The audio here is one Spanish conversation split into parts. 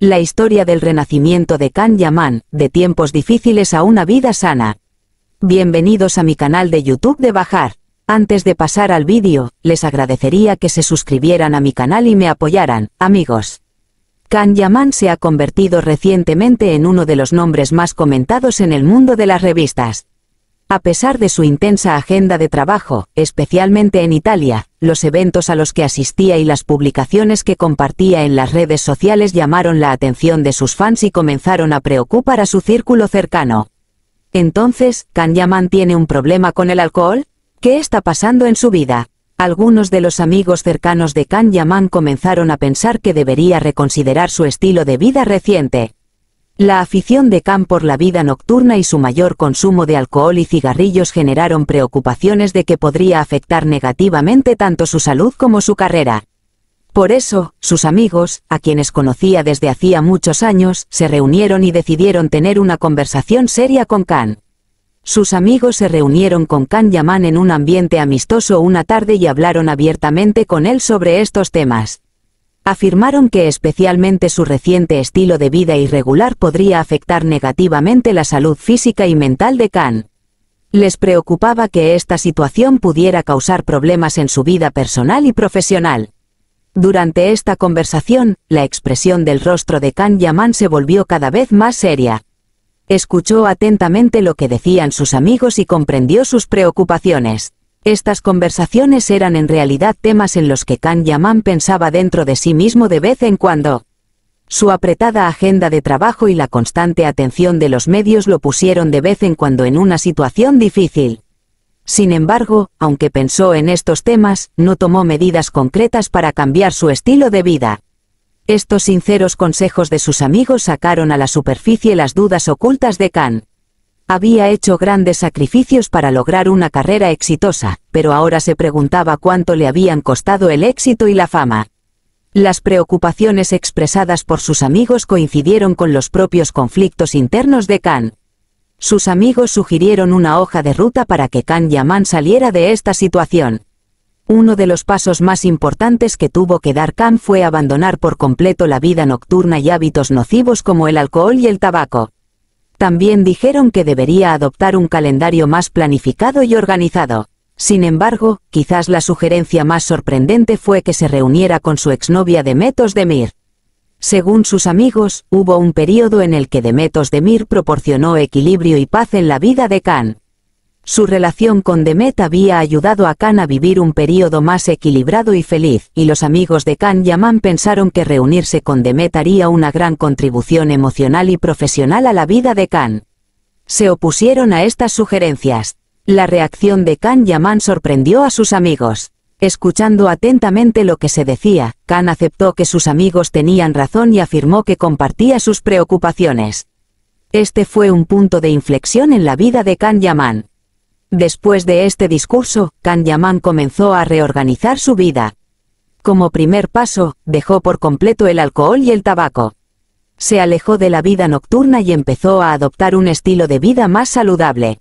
La historia del renacimiento de Kan Yaman, de tiempos difíciles a una vida sana. Bienvenidos a mi canal de YouTube de Bajar. Antes de pasar al vídeo, les agradecería que se suscribieran a mi canal y me apoyaran, amigos. Kan Yaman se ha convertido recientemente en uno de los nombres más comentados en el mundo de las revistas. A pesar de su intensa agenda de trabajo, especialmente en Italia, los eventos a los que asistía y las publicaciones que compartía en las redes sociales llamaron la atención de sus fans y comenzaron a preocupar a su círculo cercano. Entonces, Kanyaman tiene un problema con el alcohol? ¿Qué está pasando en su vida? Algunos de los amigos cercanos de Kanyaman comenzaron a pensar que debería reconsiderar su estilo de vida reciente. La afición de Khan por la vida nocturna y su mayor consumo de alcohol y cigarrillos generaron preocupaciones de que podría afectar negativamente tanto su salud como su carrera. Por eso, sus amigos, a quienes conocía desde hacía muchos años, se reunieron y decidieron tener una conversación seria con Khan. Sus amigos se reunieron con Khan Yaman en un ambiente amistoso una tarde y hablaron abiertamente con él sobre estos temas afirmaron que especialmente su reciente estilo de vida irregular podría afectar negativamente la salud física y mental de Khan. Les preocupaba que esta situación pudiera causar problemas en su vida personal y profesional. Durante esta conversación, la expresión del rostro de Khan Yaman se volvió cada vez más seria. Escuchó atentamente lo que decían sus amigos y comprendió sus preocupaciones. Estas conversaciones eran en realidad temas en los que Kan Yaman pensaba dentro de sí mismo de vez en cuando. Su apretada agenda de trabajo y la constante atención de los medios lo pusieron de vez en cuando en una situación difícil. Sin embargo, aunque pensó en estos temas, no tomó medidas concretas para cambiar su estilo de vida. Estos sinceros consejos de sus amigos sacaron a la superficie las dudas ocultas de Khan. Había hecho grandes sacrificios para lograr una carrera exitosa, pero ahora se preguntaba cuánto le habían costado el éxito y la fama. Las preocupaciones expresadas por sus amigos coincidieron con los propios conflictos internos de Khan. Sus amigos sugirieron una hoja de ruta para que Khan Yaman saliera de esta situación. Uno de los pasos más importantes que tuvo que dar Khan fue abandonar por completo la vida nocturna y hábitos nocivos como el alcohol y el tabaco. También dijeron que debería adoptar un calendario más planificado y organizado. Sin embargo, quizás la sugerencia más sorprendente fue que se reuniera con su exnovia Demetos Demir. Según sus amigos, hubo un periodo en el que Demetos Mir proporcionó equilibrio y paz en la vida de Khan. Su relación con Demet había ayudado a Khan a vivir un periodo más equilibrado y feliz, y los amigos de Khan Yaman pensaron que reunirse con Demet haría una gran contribución emocional y profesional a la vida de Khan. Se opusieron a estas sugerencias. La reacción de Khan Yaman sorprendió a sus amigos. Escuchando atentamente lo que se decía, Khan aceptó que sus amigos tenían razón y afirmó que compartía sus preocupaciones. Este fue un punto de inflexión en la vida de Khan Yaman. Después de este discurso, Kan Yaman comenzó a reorganizar su vida. Como primer paso, dejó por completo el alcohol y el tabaco. Se alejó de la vida nocturna y empezó a adoptar un estilo de vida más saludable.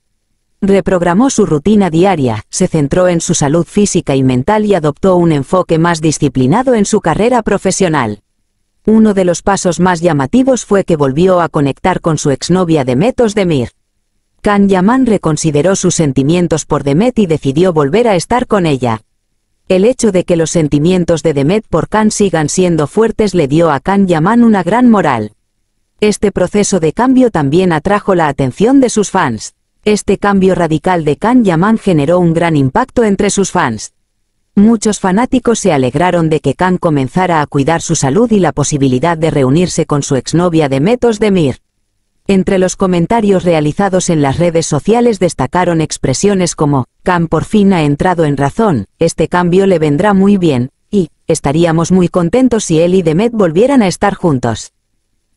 Reprogramó su rutina diaria, se centró en su salud física y mental y adoptó un enfoque más disciplinado en su carrera profesional. Uno de los pasos más llamativos fue que volvió a conectar con su exnovia de Metos de Mir. Kan Yaman reconsideró sus sentimientos por Demet y decidió volver a estar con ella. El hecho de que los sentimientos de Demet por Kan sigan siendo fuertes le dio a Kan Yaman una gran moral. Este proceso de cambio también atrajo la atención de sus fans. Este cambio radical de Kan Yaman generó un gran impacto entre sus fans. Muchos fanáticos se alegraron de que Khan comenzara a cuidar su salud y la posibilidad de reunirse con su exnovia de Metos Demir. Entre los comentarios realizados en las redes sociales destacaron expresiones como, Khan por fin ha entrado en razón, este cambio le vendrá muy bien, y, estaríamos muy contentos si él y Demet volvieran a estar juntos.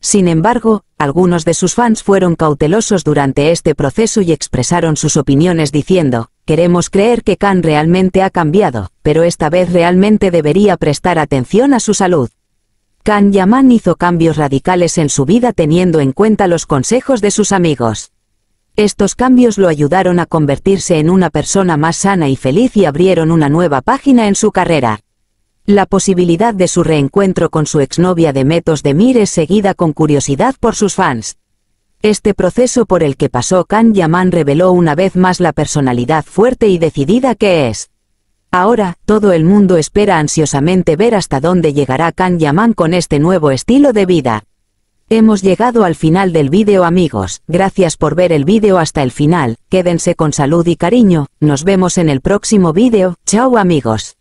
Sin embargo, algunos de sus fans fueron cautelosos durante este proceso y expresaron sus opiniones diciendo, queremos creer que Khan realmente ha cambiado, pero esta vez realmente debería prestar atención a su salud. Kan Yaman hizo cambios radicales en su vida teniendo en cuenta los consejos de sus amigos. Estos cambios lo ayudaron a convertirse en una persona más sana y feliz y abrieron una nueva página en su carrera. La posibilidad de su reencuentro con su exnovia de Metos de Mir es seguida con curiosidad por sus fans. Este proceso por el que pasó Kan Yaman reveló una vez más la personalidad fuerte y decidida que es. Ahora, todo el mundo espera ansiosamente ver hasta dónde llegará Kan Yaman con este nuevo estilo de vida. Hemos llegado al final del vídeo amigos, gracias por ver el vídeo hasta el final, quédense con salud y cariño, nos vemos en el próximo vídeo, chao amigos.